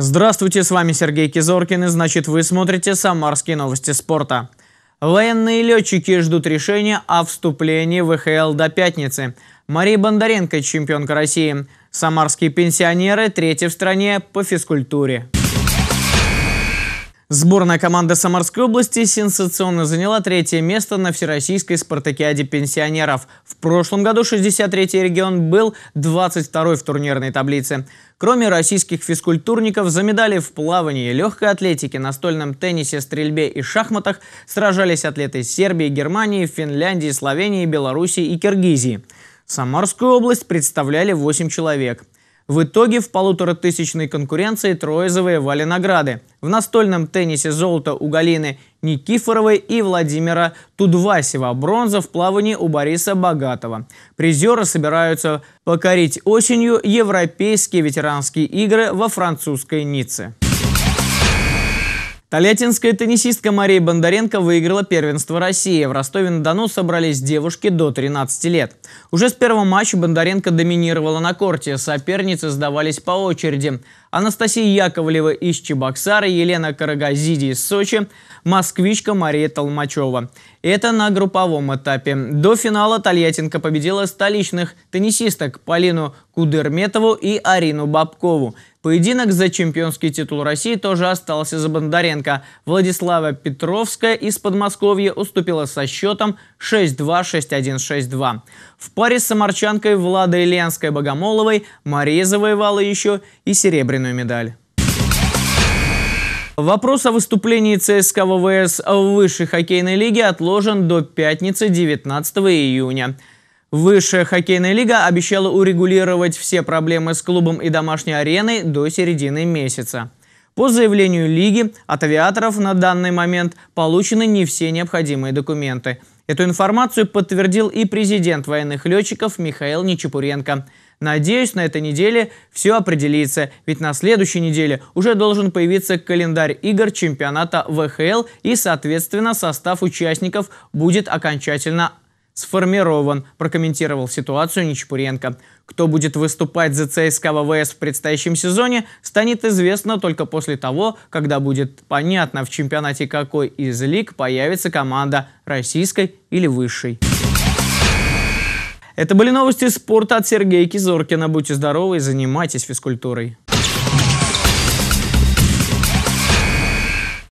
Здравствуйте, с вами Сергей Кизоркин, и значит вы смотрите «Самарские новости спорта». Военные летчики ждут решения о вступлении в ВХЛ до пятницы. Мария Бондаренко, чемпионка России. Самарские пенсионеры – третьи в стране по физкультуре. Сборная команда Самарской области сенсационно заняла третье место на Всероссийской спартакиаде пенсионеров. В прошлом году 63-й регион был 22-й в турнирной таблице. Кроме российских физкультурников, за медали в плавании, легкой атлетике, настольном теннисе, стрельбе и шахматах сражались атлеты Сербии, Германии, Финляндии, Словении, Белоруссии и Киргизии. Самарскую область представляли 8 человек – в итоге в полуторатысячной конкуренции трое завоевали награды. В настольном теннисе золото у Галины Никифоровой и Владимира Тудвасева, бронза в плавании у Бориса Богатого. Призеры собираются покорить осенью европейские ветеранские игры во французской Ницце. Тольяттинская теннисистка Мария Бондаренко выиграла первенство России. В Ростове-на-Дону собрались девушки до 13 лет. Уже с первого матча Бондаренко доминировала на корте. Соперницы сдавались по очереди. Анастасия Яковлева из Чебоксара, Елена Карагазиди из Сочи, москвичка Мария Толмачева. Это на групповом этапе. До финала Тольяттинка победила столичных теннисисток Полину Кудерметову и Арину Бабкову. Поединок за чемпионский титул России тоже остался за Бондаренко. Владислава Петровская из Подмосковья уступила со счетом 6-2-6-1-6-2. В паре с самарчанкой Владой Ленской-Богомоловой Мария завоевала еще и серебряный серебряную медаль. Вопрос о выступлении ЦСКА ВВС в высшей хоккейной лиге отложен до пятницы 19 июня. Высшая хоккейная лига обещала урегулировать все проблемы с клубом и домашней ареной до середины месяца. По заявлению Лиги, от авиаторов на данный момент получены не все необходимые документы. Эту информацию подтвердил и президент военных летчиков Михаил Нечепуренко. Надеюсь, на этой неделе все определится, ведь на следующей неделе уже должен появиться календарь игр чемпионата ВХЛ и, соответственно, состав участников будет окончательно сформирован, прокомментировал ситуацию Нечапуренко. Кто будет выступать за ЦСКА ВВС в предстоящем сезоне, станет известно только после того, когда будет понятно, в чемпионате какой из лиг появится команда российской или высшей. Это были новости спорта от Сергея Кизоркина. Будьте здоровы и занимайтесь физкультурой.